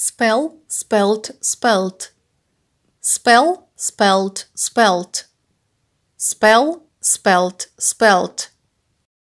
Spell, spelt, spelt. Spell, spelt, spelt. Spell, spelt, spelt.